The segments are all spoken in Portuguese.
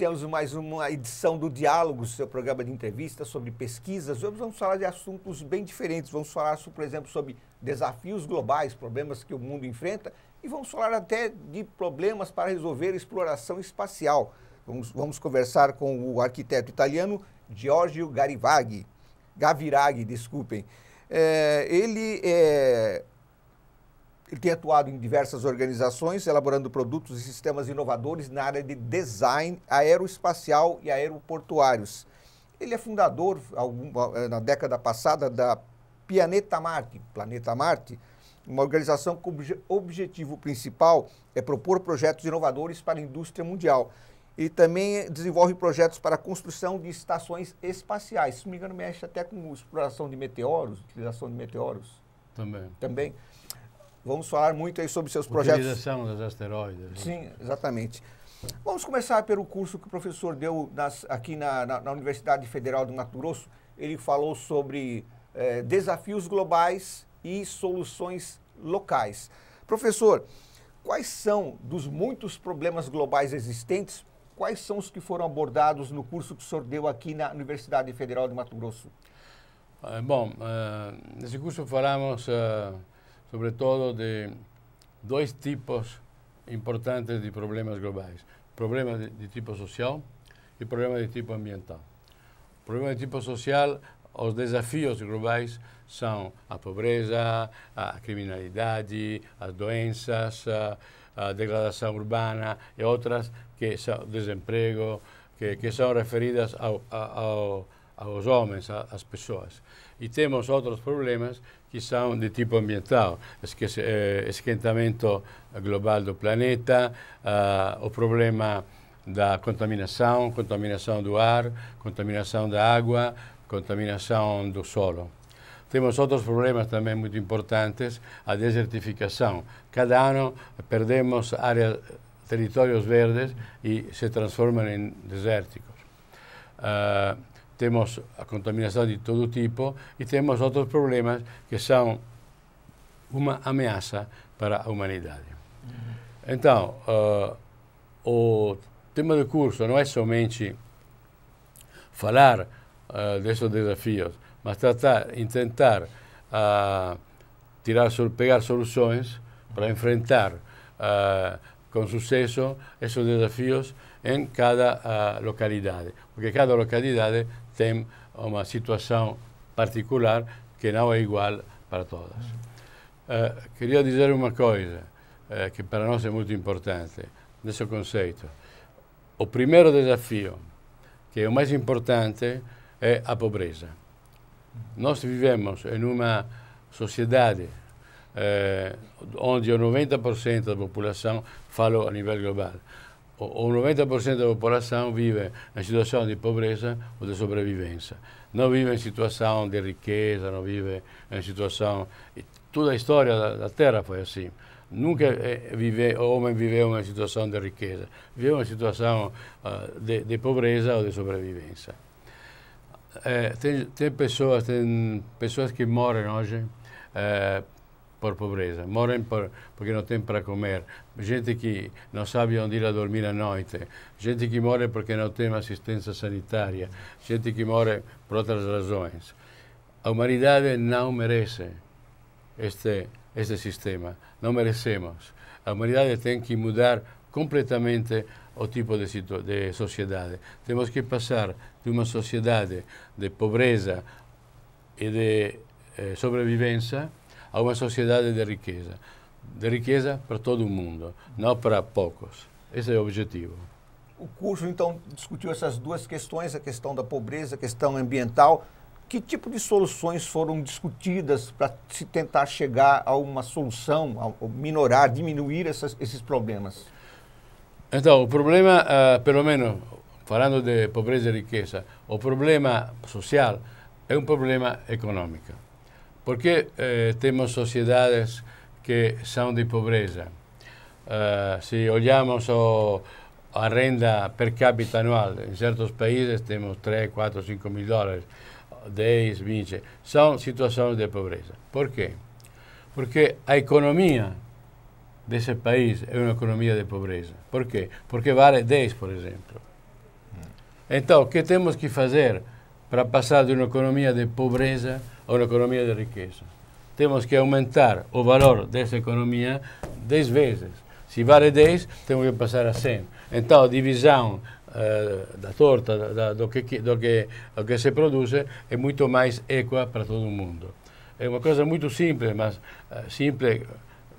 Iniciamos mais uma edição do Diálogo, seu programa de entrevistas sobre pesquisas. Hoje vamos falar de assuntos bem diferentes. Vamos falar, por exemplo, sobre desafios globais, problemas que o mundo enfrenta, e vamos falar até de problemas para resolver exploração espacial. Vamos, vamos conversar com o arquiteto italiano Giorgio Garivaghi, Gaviraghi, desculpem. É, ele é ele tem atuado em diversas organizações, elaborando produtos e sistemas inovadores na área de design aeroespacial e aeroportuários. Ele é fundador, eh, na década passada, da Planeta Marte, Planeta Marte, uma organização cujo objetivo principal é propor projetos inovadores para a indústria mundial. e também desenvolve projetos para a construção de estações espaciais. Se não me engano, mexe até com exploração de meteoros, utilização de meteoros. Também. Também. Vamos falar muito aí sobre seus projetos. Utilização dos asteroides. Né? Sim, exatamente. Vamos começar pelo curso que o professor deu nas, aqui na, na, na, Universidade Federal do Mato Grosso. Ele falou sobre é, desafios globais e soluções locais. Professor, quais são dos muitos problemas globais existentes, quais são os que foram abordados no curso que o senhor deu aqui na Universidade Federal do Mato Grosso? Eh, bom, eh, nesse curso falamos eh, sobre todo de dois tipos importantes de problemas globais. Problemas de, de tipo social e problemas de tipo ambiental. Problemas problema de tipo social, os desafios globais são a pobreza, a criminalidade, as doenças, a degradação urbana e outras que são desemprego, que, que são referidas ao, ao aos homens, às pessoas. E temos outros problemas que são de tipo ambiental, eh, esquentamento global do planeta, uh, o problema da contaminação, contaminação do ar, contaminação da água, contaminação do solo. Temos outros problemas também muito importantes, a desertificação. Cada ano perdemos áreas, territórios verdes e se transformam em desérticos. Uh, temos a contaminação de todo tipo e temos outros problemas que são uma ameaça para a humanidade. Uhum. Então, uh, eh, o tema do curso não é somente falar uh, eh, desses desafios, mas tratar, tentar uh, eh, tirar, pegar soluções para enfrentar uh, com sucesso esses desafios em cada uh, localidade, porque cada localidade tem uma situação particular que não é igual para todas. Uh, queria dizer uma coisa uh, que para nós é muito importante nesse conceito. O primeiro desafio, que é o mais importante, é a pobreza. Nós vivemos em uma sociedade eh, onde o 90% da população, fala a nível global, o 90% da população vive em situação de pobreza ou de sobrevivência. Não vive em situação de riqueza, não vive em situação. Toda a história da, da Terra foi assim. Nunca eh, vive, o homem viveu uma situação de riqueza, viveu uma situação uh, de, de, pobreza ou de sobrevivência. Eh, tem, tem, pessoas, tem pessoas que morrem hoje eh, por pobreza, morrem por, porque não tem para comer, gente que não sabe onde ir a dormir à noite, gente que morre porque não tem assistência sanitária, gente que morre por outras razões. A humanidade não merece este, este sistema, não merecemos. A humanidade tem que mudar completamente o tipo de, de sociedade. Temos que passar de uma sociedade de pobreza e de eh, sobrevivência a uma sociedade de riqueza. De riqueza para todo mundo, não para poucos. Esse é o objetivo. O curso, então, discutiu essas duas questões, a questão da pobreza, a questão ambiental. Que tipo de soluções foram discutidas para se tentar chegar a uma solução, a minorar, diminuir essas, esses problemas? Então, o problema, uh, pelo menos falando de pobreza e riqueza, o problema social é um problema econômico. Porque eh, temos sociedades que são de pobreza. Uh, se olhamos o, a renda per capita anual, em certos países temos 3, 4, 5 mil dólares, 10, 20. São situações de pobreza. Por quê? Porque a economia desse país é uma economia de pobreza. Por quê? Porque vale 10, por exemplo. Hum. Então, o que temos que fazer para passar de uma economia de pobreza a uma economia de riqueza. Temos que aumentar o valor dessa economia 10 vezes. Se vale 10, temos que passar a 100. Então, a divisão eh, da torta, do, que, do, que, do que se produz, é muito mais equa para todo mundo. É uma coisa muito simples, mas eh, simples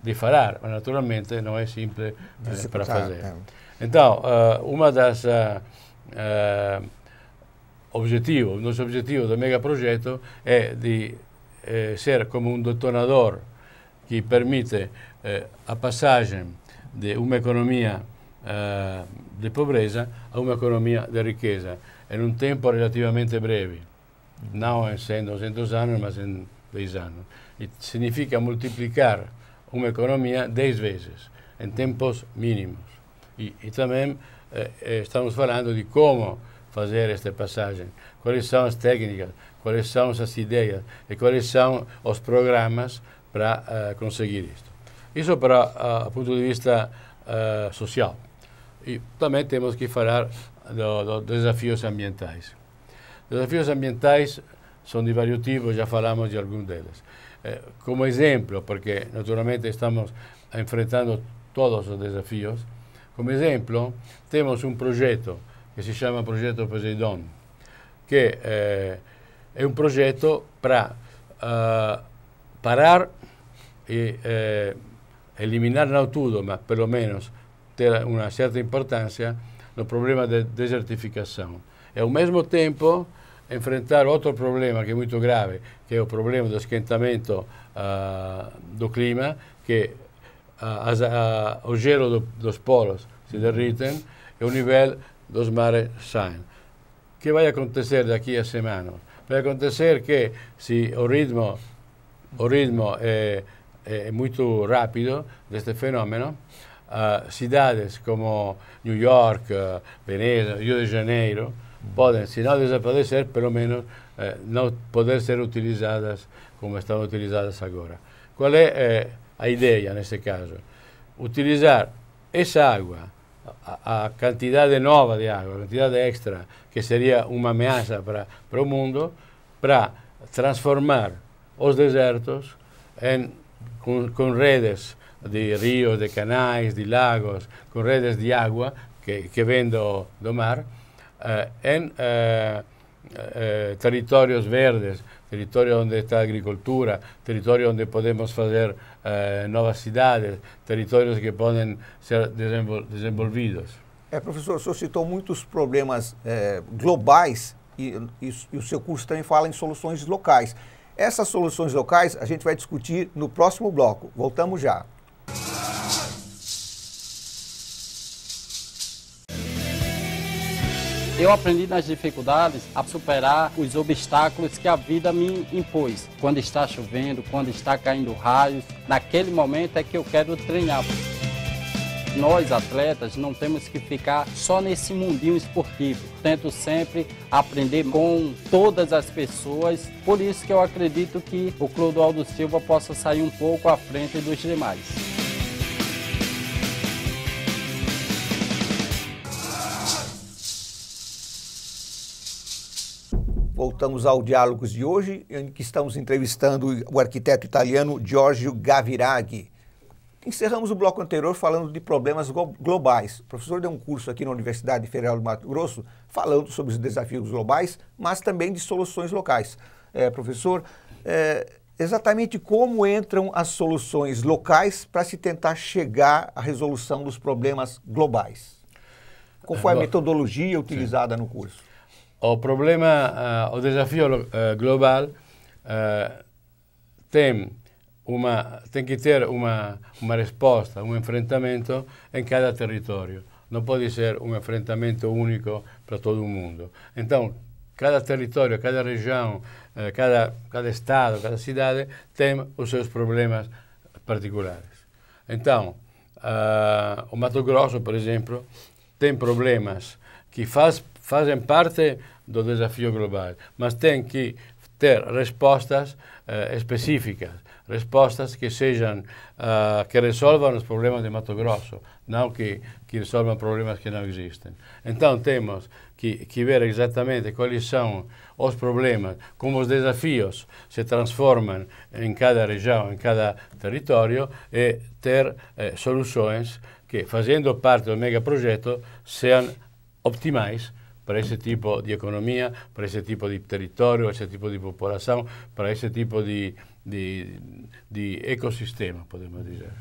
de falar, mas naturalmente não é simples eh, para fazer. É. Então, eh, uma das. Eh, objetivo, o nosso objetivo do megaprojeto é de eh, ser como um detonador que permite eh, a passagem de uma economia eh, de pobreza a uma economia de riqueza, em um tempo relativamente breve, não em 200 anos, mas em 10 anos. E significa multiplicar uma economia 10 vezes, em tempos mínimos. E, e também estamos falando de como fazer esta passagem. Quais são as técnicas, quais são as ideias e quais são os programas para uh, conseguir isto. Isso para eh, o ponto de vista uh, social. E também temos que falar dos do desafios ambientais. Desafios ambientais são de vários tipos, já falamos de alguns deles. como exemplo, porque naturalmente estamos enfrentando todos os desafios, como exemplo, temos um projeto che si chiama Progetto Poseidon, che eh, è un progetto per eh, parare e eh, eliminare non tutto, ma perlomeno ter una certa importanza, il problema della desertificazione. E ao mesmo tempo enfrentar outro problema que é muito grave, que é o problema do esquentamento uh, eh, do clima, que uh, eh, eh, o gelo dos polos se derritem e o nível dos mares saem. O que vai acontecer daqui a semana? Vai acontecer que se o ritmo, o ritmo é, é muito rápido deste fenômeno, uh, ah, cidades como New York, uh, ah, Veneza, Rio de Janeiro, podem, se não desaparecer, pelo menos eh, não poder ser utilizadas como estão utilizadas agora. Qual é eh, a ideia nesse caso? Utilizar essa água a, a cantidade nova de água, a cantidade extra, que sería unha ameaza para, para o mundo, para transformar os desertos en, con, con redes de ríos, de canais, de lagos, con redes de agua que, que ven do, do mar, eh, en eh, eh, territorios verdes, territorio donde está agricultura, territorio donde podemos hacer eh, nuevas ciudades, territorios que pueden ser desenvolvidos. É, professor, o senhor citou muitos problemas é, globais e, e, e o seu curso também fala em soluções locais. Essas soluções locais a gente vai discutir no próximo bloco. Voltamos já. Eu aprendi nas dificuldades a superar os obstáculos que a vida me impôs. Quando está chovendo, quando está caindo raios, naquele momento é que eu quero treinar. Nós, atletas, não temos que ficar só nesse mundinho esportivo. Tento sempre aprender com todas as pessoas. Por isso que eu acredito que o Clodoaldo Silva possa sair um pouco à frente dos demais. Voltamos ao Diálogos de hoje, em que estamos entrevistando o arquiteto italiano Giorgio Gaviraghi. Encerramos o bloco anterior falando de problemas globais. O professor deu um curso aqui na Universidade Federal do Mato Grosso falando sobre os desafios globais, mas também de soluções locais. É, professor, é, exatamente como entram as soluções locais para se tentar chegar à resolução dos problemas globais? Qual foi a metodologia utilizada no curso? o problema, uh, o desafio uh, eh, global eh, tem, uma, tem que ter uma, uma resposta, um enfrentamento em cada território. Não pode ser um enfrentamento único para todo o mundo. Então, cada território, cada região, cada, cada estado, cada cidade tem os seus problemas particulares. Então, uh, o Mato Grosso, por exemplo, tem problemas que faz fazem parte do desafio global, mas têm que ter respostas uh, específicas, respostas que sejam uh, que resolvam os problemas de Mato Grosso, não que, que resolvam problemas que não existem. Então temos que, que ver exatamente quais são os problemas, como os desafios se transformam em cada região, em cada território e ter eh, soluções que, fazendo parte do megaprojeto, sejam optimais para esse tipo de economia, para esse tipo de território, esse tipo de população, para esse tipo de, de, de ecossistema, podemos dizer.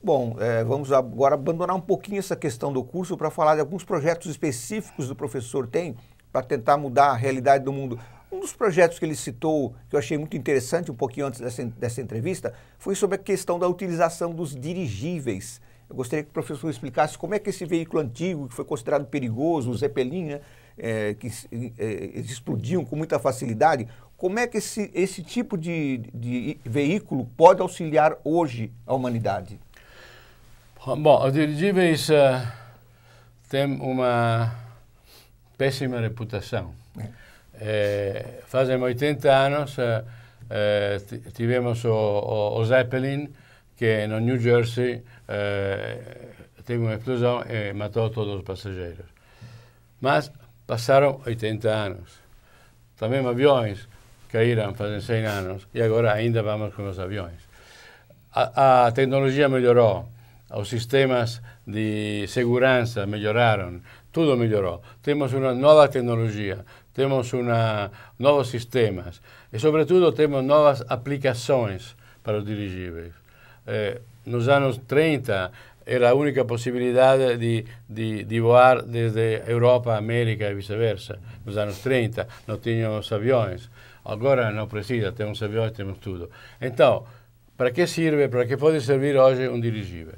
Bom, é, vamos agora abandonar um pouquinho essa questão do curso para falar de alguns projetos específicos do professor tem para tentar mudar a realidade do mundo. Um dos projetos que ele citou, que eu achei muito interessante um pouquinho antes dessa, dessa entrevista, foi sobre a questão da utilização dos dirigíveis eu gostaria que o professor explicasse como é que esse veículo antigo, que foi considerado perigoso, o Zeppelin, né, é, que é, explodiam com muita facilidade, como é que esse, esse tipo de, de veículo pode auxiliar hoje a humanidade? Bom, os dirigíveis uh, eh, têm uma péssima reputação. É. É, fazem 80 anos, uh, tivemos o, o, o Zeppelin, que no New Jersey eh, teve uma explosão e matou todos os passageiros. Mas passaram 80 anos. Também aviões caíram fazem 100 anos e agora ainda vamos com os aviões. A, a tecnologia melhorou, os sistemas de segurança melhoraram, tudo melhorou. Temos uma nova tecnologia, temos uma, novos sistemas e, sobretudo, temos novas aplicações para os dirigíveis. eh, nos años 30 era la única posibilidad de, de, de volar desde Europa a América y viceversa. Nos años 30 no teníamos aviões. Agora no precisa, tenemos aviones, tenemos todo. Então, ¿para qué serve, para qué puede servir hoy un dirigible?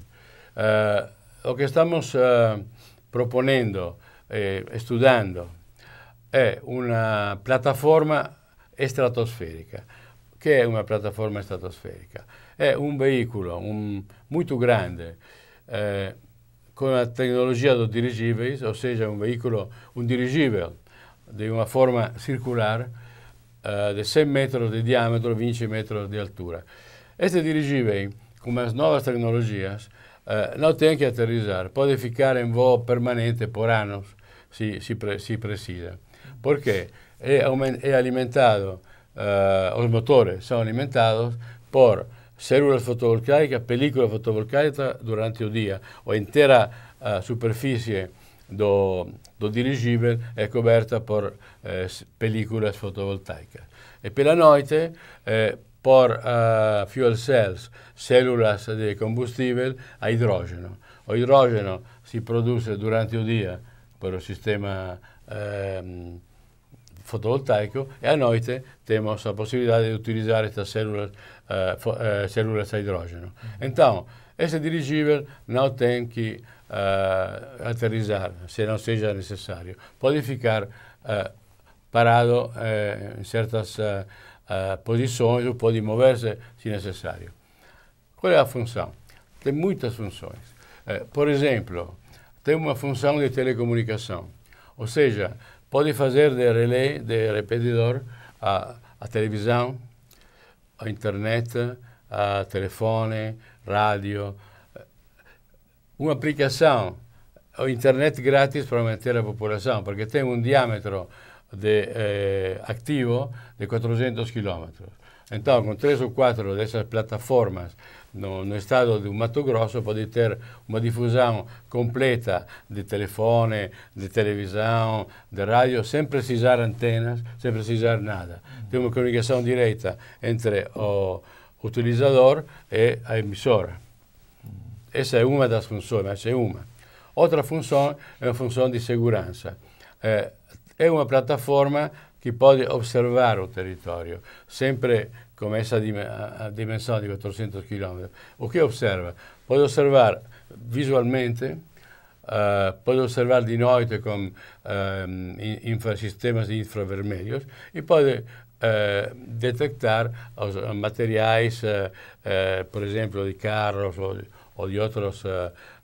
Eh, lo que estamos eh, proponendo, eh, studiando, è una piattaforma stratosferica. Che è una piattaforma stratosferica? è un veicolo un, molto grande eh, con la tecnologia del dirigibile, ossia seja, um veículo, um dirigível de uma forma circular uh, eh, de 100 metros de diâmetro, 20 metri di altura. Questo dirigibile, con le nuove tecnologie, uh, eh, não tem que aterrizar, pode ficar in voo permanente per anni, se, si, pre se precisa. Porque é, é alimentado, uh, eh, os motori sono alimentati por cellula fotovoltaica, pellicola fotovoltaica durante o dia o intera uh, superficie do, dirigibile è coperta per eh, pellicola fotovoltaica. E per la notte eh, por uh, fuel cells, células di combustibile a idrogeno. O idrogeno si produce durante il giorno per il sistema ehm, fotovoltaico e a noite temos eh, eh, a possibilidade de utilizar estas células, uh, uh, células a hidrogênio. Mm-hmm. Então, esse dirigível não tem que uh, aterrizar, se não seja necessário. Pode ficar eh, parado em certas posições ou pode mover-se se necessário. Qual é a função? Tem muitas funções. por exemplo, tem uma função de telecomunicação, ou seja, Pode fazer de relé, de repetidor, a, a televisão, a internet, a telefone, rádio. Uma aplicação, a internet grátis para manter a população, porque tem um diâmetro de, eh, ativo de 400 quilômetros. Então, com três ou quatro dessas plataformas no, no estado do Mato Grosso, pode ter uma difusão completa de telefone, de televisão, de rádio, sem precisar antenas, sem precisar nada. Tem uma comunicação direta entre o utilizador e a emissora. Essa é uma das funções, essa é uma. Outra função é a função de segurança. É, é uma plataforma chi può osservare o territorio, sempre com essa dimensão de dimensione di 400 km, o que osserva? pode osservare visualmente, Uh, eh, observar osservare di notte con um, ehm, infra, sistemi di infravermelhos e pode uh, detectare uh, materiali, eh, eh, per esempio, di carros o, o di altri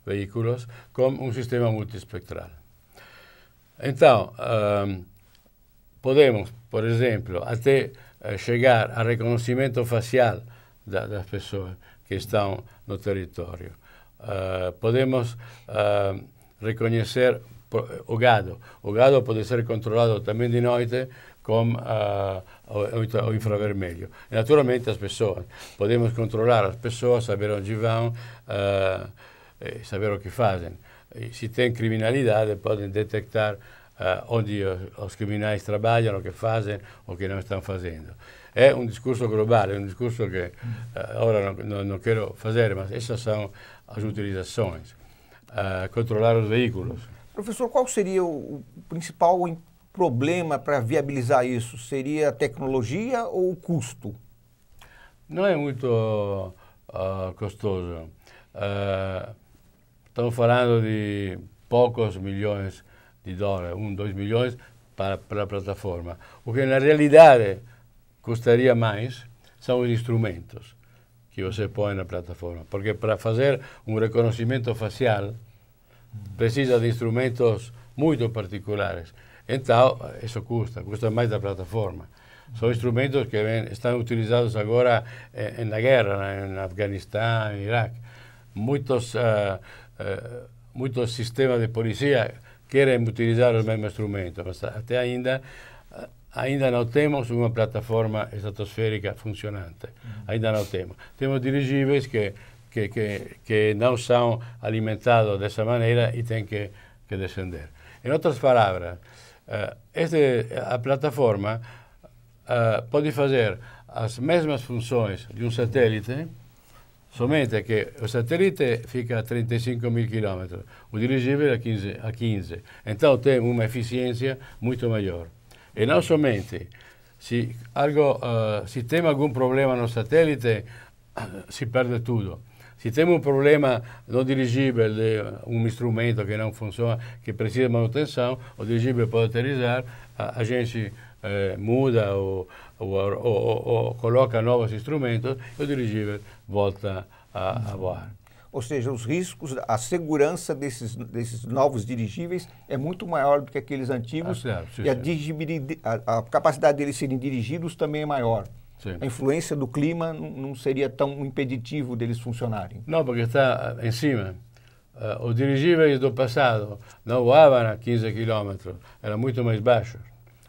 veicoli con un sistema multispectrale. Então, um, ehm, podemos, por exemplo, até eh, chegar a reconhecimento facial da, das pessoas que estão no território. Uh, podemos uh, reconhecer o gado. O gado pode ser controlado também de noite com uh, o, infravermelho. Naturalmente as pessoas. Podemos controlar as pessoas, saber onde vão, saber o que fazem. E se tem criminalidade, podem detectar eh, os oggi trabalham o que fazem ou o que não estão fazendo é um discurso global é um discurso que eh, ora não quero fazer mas essas são as utilizações. Eh, controlar os veículos. Professor, qual seria o principal problema para viabilizar isso? Seria a tecnologia ou o custo? Não é muito uh, custoso. Uh, estamos falando de poucos milhões de dólares, um, dois milhões para, para a plataforma. O que na realidade eh, custaria mais são os instrumentos que você põe na plataforma. Porque para fazer um reconhecimento facial precisa de instrumentos muito particulares. Então, isso eh, custa, custa mais da plataforma. São instrumentos que vem, estão utilizados agora eh, na guerra, no Afeganistão, no Iraque. Muitos, uh, eh, uh, muitos sistemas de polícia querem utilizar o mesmo instrumento, mas até ainda ainda não temos uma plataforma estratosférica funcionante. Uhum. Ainda não temos. Temos dirigíveis que que, que, que não são alimentados dessa maneira e têm que, que descender. Em outras palavras, uh, este, a plataforma uh, pode fazer as mesmas funções de um satélite Somete che il satellite fica a 35.000 km, il dirigibile a 15, a 15. Então tem uma eficiência muito maior. E non somente, se, algo, uh, eh, se tem algum problema no satellite, eh, si perde tutto. Se tem un problema non dirigibile, eh, un strumento che non funziona, che precisa manutenzione, o dirigibile può aterrissare, a, a gente eh, muda ou, coloca novos instrumentos, o dirigível volta a, a voar. Ou seja, os riscos, a segurança desses, desses novos dirigíveis é muito maior do que aqueles antigos. Ah, certo, sim, e a, a, a, capacidade deles serem dirigidos também é maior. Sim. A influência do clima não seria tão impeditivo deles funcionarem. Não, porque está eh, em cima. Uh, os dirigíveis do passado não voavam a 15 quilômetros, eram muito mais baixos.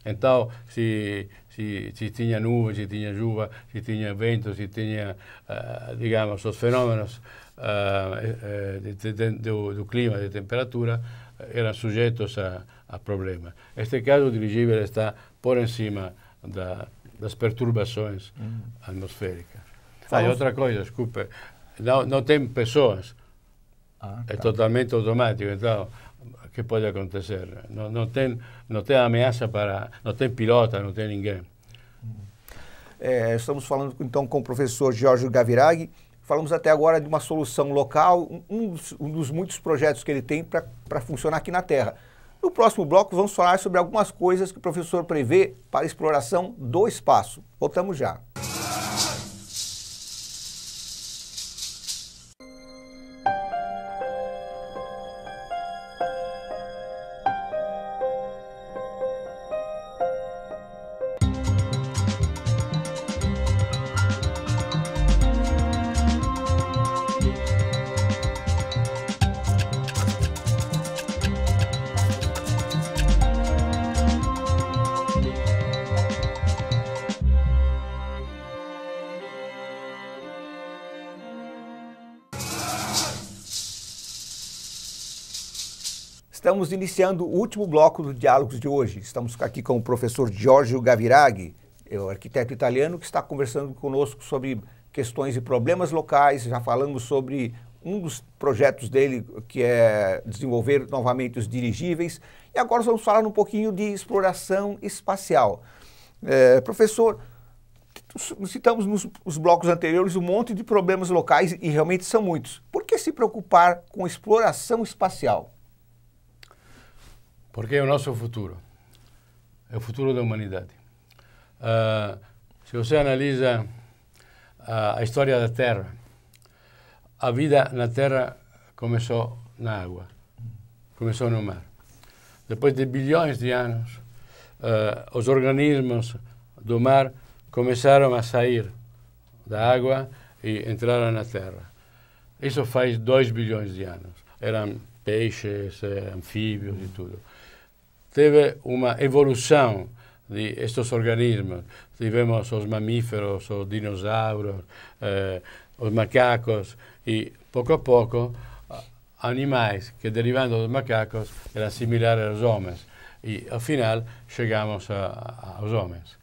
Então, se, se, se tinha nuvem, se tinha chuva, se tinha vento, se tinha, uh, digamos, os fenômenos uh, ah, eh, eh, de, de, do, do, clima, de temperatura, eram sujeitos a, a problemas. Este caso, o dirigível está por cima da, das perturbações hum. atmosféricas. Ah, e outra coisa, desculpe, não, não tem pessoas. Ah, é tá. É totalmente automático. Então, que pode acontecer. Não, não, tem, não tem ameaça para. Não tem pilota, não tem ninguém. É, estamos falando então com o professor Jorge Gaviraghi. Falamos até agora de uma solução local, um dos, um dos muitos projetos que ele tem para funcionar aqui na Terra. No próximo bloco, vamos falar sobre algumas coisas que o professor prevê para exploração do espaço. Voltamos já. Estamos iniciando o último bloco do Diálogos de hoje. Estamos aqui com o professor Giorgio Gaviraghi, é o arquiteto italiano, que está conversando conosco sobre questões e problemas locais. Já falamos sobre um dos projetos dele, que é desenvolver novamente os dirigíveis. E agora vamos falar um pouquinho de exploração espacial. É, professor, citamos nos, nos blocos anteriores um monte de problemas locais, e realmente são muitos. Por que se preocupar com exploração espacial? Porque é o nosso futuro. É o futuro da humanidade. Uh, se você analisa uh, a história da Terra, a vida na Terra começou na água, começou no mar. Depois de bilhões de anos, uh, os organismos do mar começaram a sair da água e entraram na Terra. Isso faz 2 bilhões de anos. Eram peixes, eh, anfíbios e tudo teve uma evolução de estes organismos. Tivemos os mamíferos, os dinossauros, eh, os macacos e, pouco a pouco, animais que, derivando dos macacos, eram similares aos homens. E, ao final, chegamos a, aos homens.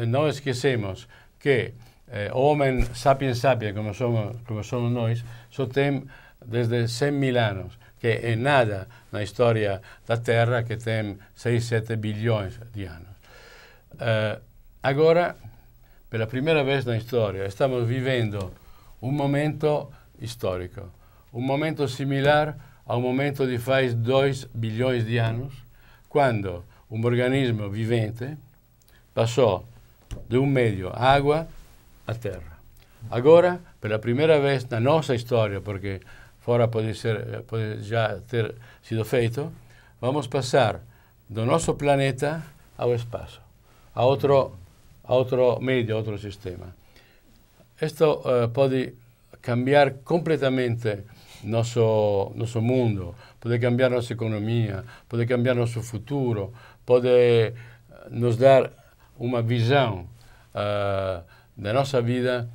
Eh, Não esquecemos que eh, o homem sapiens sapiens, como somos, como somos nós, só tem desde 100 mil anos que é nada na história da Terra, que tem 6, 7 bilhões de anos. Uh, agora, pela primeira vez na história, estamos vivendo um momento histórico, um momento similar ao momento de faz 2 bilhões de anos, quando um organismo vivente passou de um meio, água, à terra. Agora, pela primeira vez na nossa história, porque fora pode, ser, pode já ter sido feito, vamos passar do nosso planeta ao espaço, a outro, a outro meio, a outro sistema. Isto uh, eh, pode cambiar completamente nosso, nosso mundo, pode cambiar nossa economia, pode cambiar nosso futuro, pode eh, nos dar uma visão uh, da nossa vida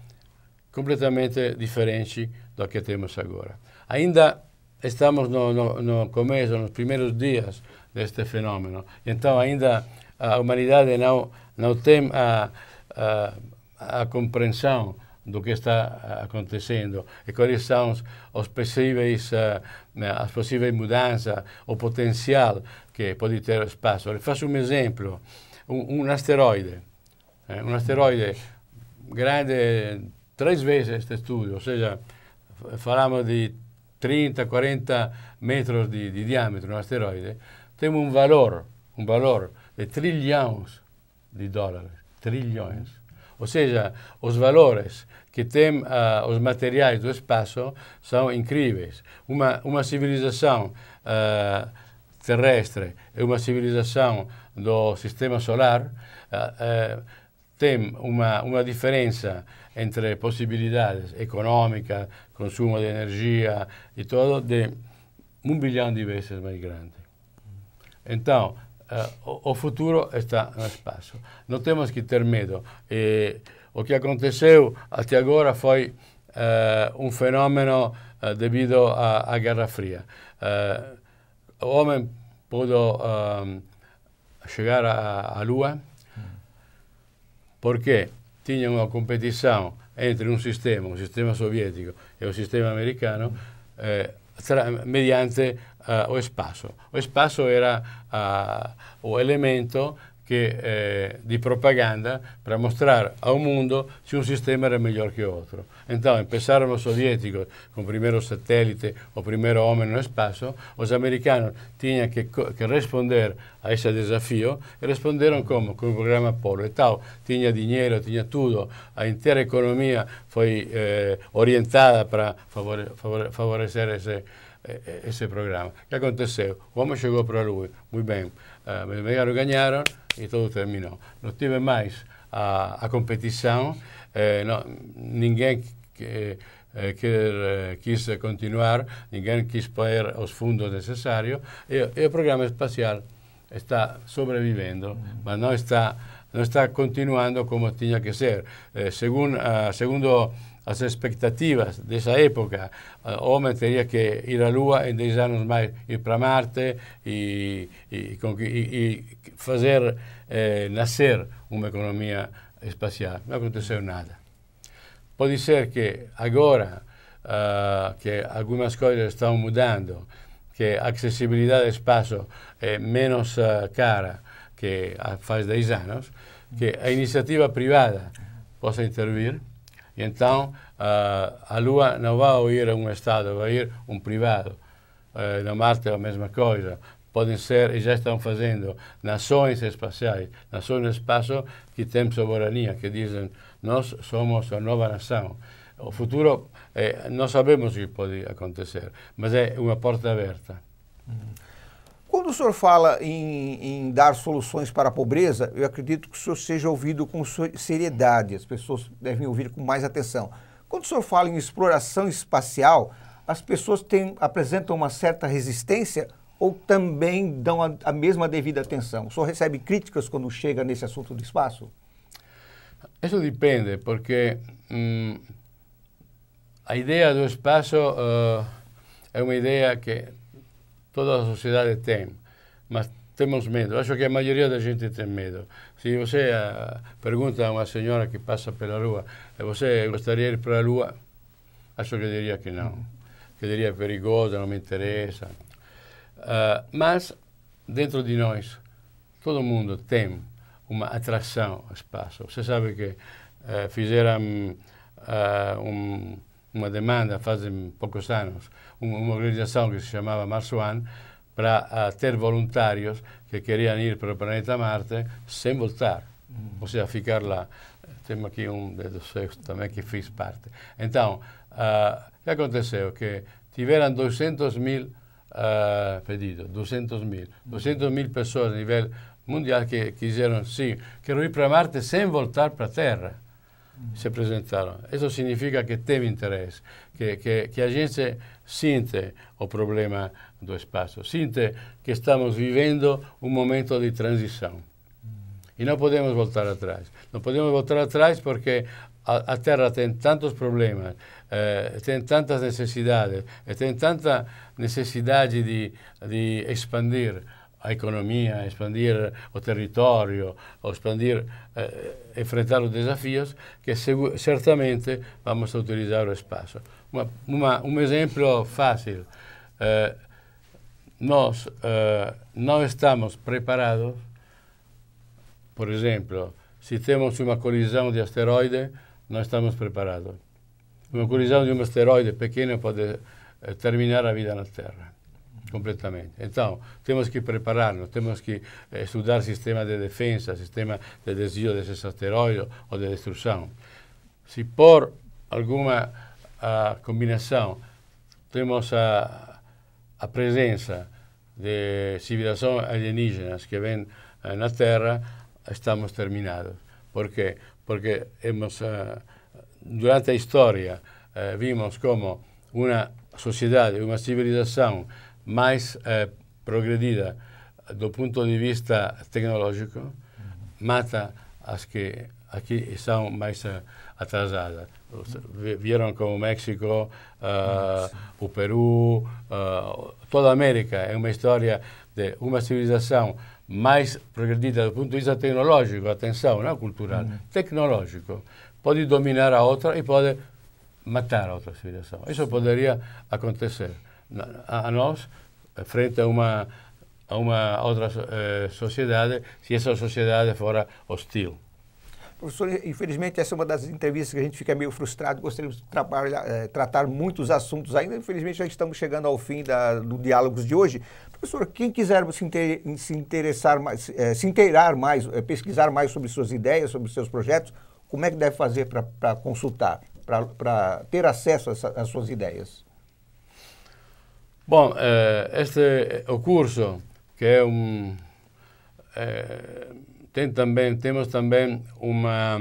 completamente diferentes do que temos agora. Ainda estamos no, no, no começo, nos primeiros dias deste fenômeno. Então, ainda a humanidade não, não tem a, a, a compreensão do que está acontecendo e quais são os possíveis, eh, as possíveis mudanças, o potencial que pode ter o espaço. Eu faço um exemplo, um, um asteroide, eh, um asteroide grande três vezes este estúdio, ou seja, falamos de 30, 40 metros de, de diâmetro, um asteroide, tem um valor, um valor de trilhões de dólares, trilhões. Ou seja, os valores que tem uh, os materiais do espaço são incríveis. Uma, uma civilização uh, terrestre e é uma civilização do sistema solar uh, tem uma, uma diferença entre possibilidades econômicas, consumo de energia e tudo, de um bilhão de vezes mais grande. Então, uh, o, o, futuro está no espaço. Não temos que ter medo. E, o que aconteceu até agora foi uh, um fenômeno uh, devido à, à, Guerra Fria. o homem pôde chegar à, à Lua, porque tinha uma competição entre um sistema, um sistema soviético e um sistema americano, eh, tra, mediante eh, o espaço. O espaço era ah, o elemento de eh, di propaganda para mostrar ao mundo se un sistema era melhor que outro. Então, empezaram os soviéticos com o primeiro satélite, o primeiro homem no espaço, os americanos tinham que, que responder a esse desafio e responderam como? Com o programa Apollo e tal. Tinha dinheiro, tinha tudo, a inteira economia foi eh, orientada para favore, favore, favorecer esse esse eh, programa. que aconteceu? O homem chegou para o muito bem, uh, eh, me ganharam e tudo terminou. Não tive mais a, a competição, eh, não, ninguém que, eh, que, eh, quis continuar, ninguém quis pôr os fundos necessários e, e o programa espacial está sobrevivendo, mas não está, não está continuando como tinha que ser. Eh, ah, segundo, uh, segundo as expectativas dessa época. O homem teria que ir à Lua em 10 anos mais, ir para Marte e, e, e fazer eh, nascer uma economia espacial. Não aconteceu nada. Pode ser que agora, uh, que algumas coisas estão mudando, que a acessibilidade ao espaço é menos uh, cara que faz 10 anos, que a iniciativa privada possa intervir então, a Lua não vai ouvir a um Estado, vai ir um privado. Eh, na Marte é a mesma coisa. Podem ser, e já estão fazendo, nações espaciais, nações no espaço que têm soberania, que dizem, nós somos a nova nação. O futuro, eh, não sabemos o que pode acontecer, mas é uma porta aberta. Uhum. Quando o senhor fala em, em, dar soluções para a pobreza, eu acredito que o senhor seja ouvido com seriedade, as pessoas devem ouvir com mais atenção. Quando o senhor fala em exploração espacial, as pessoas têm, apresentam uma certa resistência ou também dão a, a mesma devida atenção? O senhor recebe críticas quando chega nesse assunto do espaço? Isso depende, porque hum, a ideia do espaço uh, é uma ideia que toda a sociedade tem, mas temos medo. Acho que a maioria da gente tem medo. Se você uh, pergunta a uma senhora que passa pela rua, você gostaria de ir para a lua? Acho que diria que não. Que diria é perigoso, não me interessa. Uh, eh, mas, dentro de nós, todo mundo tem uma atração ao espaço. Você sabe que uh, fizeram uh, um uma demanda, fazem poucos anos, uma organização que se chamava Mars One, para ter voluntários que queriam ir para o planeta Marte sem voltar, ou seja, ficar lá. Temos aqui um dos seus também que fez parte. Então, uh, que aconteceu? Que tiveram 200 mil uh, pedidos, 200 mil, 200 mil pessoas a nível mundial que quiseram, sim, quero ir para Marte sem voltar para a Terra se apresentaram. Isso significa que teve interesse, que, que, que, a gente sente o problema do espaço, sente que estamos vivendo um momento de transição. Hum. E não podemos voltar atrás. Não podemos voltar atrás porque a, a Terra tem tantos problemas, eh, tem tantas necessidades, e eh, tem tanta necessidade de, de expandir a economia, a expandir o território, a expandir, eh, enfrentar os desafios, que certamente vamos a utilizar o espaço. Uma, uma, um exemplo fácil. Eh, nós eh, não estamos preparados, por exemplo, se temos uma colisão de asteroide, não estamos preparados. Uma colisão de um asteroide pequeno pode eh, terminar a vida na Terra completamente. Então, temos que preparar-nos, temos que eh, estudar sistema de defesa, sistema de desvio desses asteroides ou de destruição. Se por alguma uh, ah, combinação temos ah, a, a, presença de civilizações alienígenas que vêm uh, ah, na Terra, estamos terminados. Por quê? Porque hemos, uh, durante a história eh, vimos como uma sociedade, uma civilização mais eh, progredida do ponto de vista tecnológico, mata as que aqui são mais uh, eh, atrasadas. Vieram como eh, o México, uh, o Peru, uh, eh, toda a América. É uma história de uma civilização mais progredida do ponto de vista tecnológico, atenção, não cultural, uhum. tecnológico. Pode dominar a outra e pode matar a outra civilização. Isso poderia acontecer a, a nós frente a uma a uma outra eh, sociedade se essa sociedade fora hostil. Professor, infelizmente essa é uma das entrevistas que a gente fica meio frustrado. Gostaríamos de eh, tratar muitos assuntos ainda. Infelizmente já estamos chegando ao fim da, do Diálogos de hoje. Professor, quem quiser se, inter, se interessar mais, eh, se inteirar mais, eh, pesquisar mais sobre suas ideias, sobre seus projetos, como é que deve fazer para consultar, para ter acesso às suas ideias? Bom, eh, este eh, o curso que é um eh, tem também temos também uma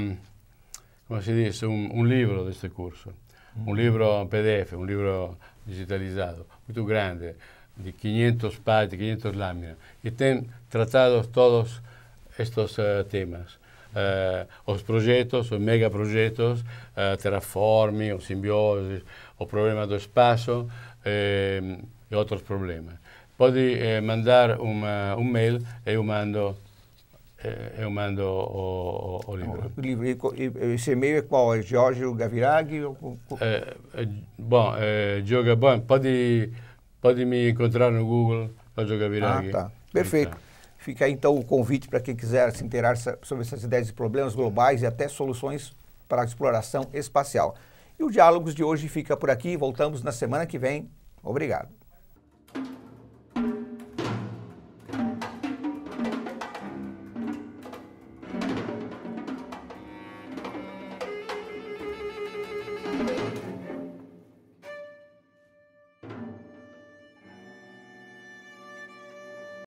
como se diz um, um livro deste curso, um uhum. livro PDF, um livro digitalizado muito grande de 500 páginas, 500 láminas e tem tratado todos estes temas. Uh, os projetos, os megaprojetos, uh, terraforming, os simbioses, o problema do espaço, Ehm, e, outros problemas. Pode eh, mandar uma, um mail e eu mando eu eh, mando o, o, o livro. O livro. E, eh, esse eh, e-mail é qual? É Jorge Gavirag? É, é, bom, é, bom, pode, pode me encontrar no Google, Jorge Gavirag. Ah, tá. Perfeito. Então. Fica aí, então o convite para quem quiser se inteirar sobre essas ideias de problemas globais e até soluções para a exploração espacial. E o Diálogos de hoje fica por aqui. Voltamos na semana que vem. Obrigado.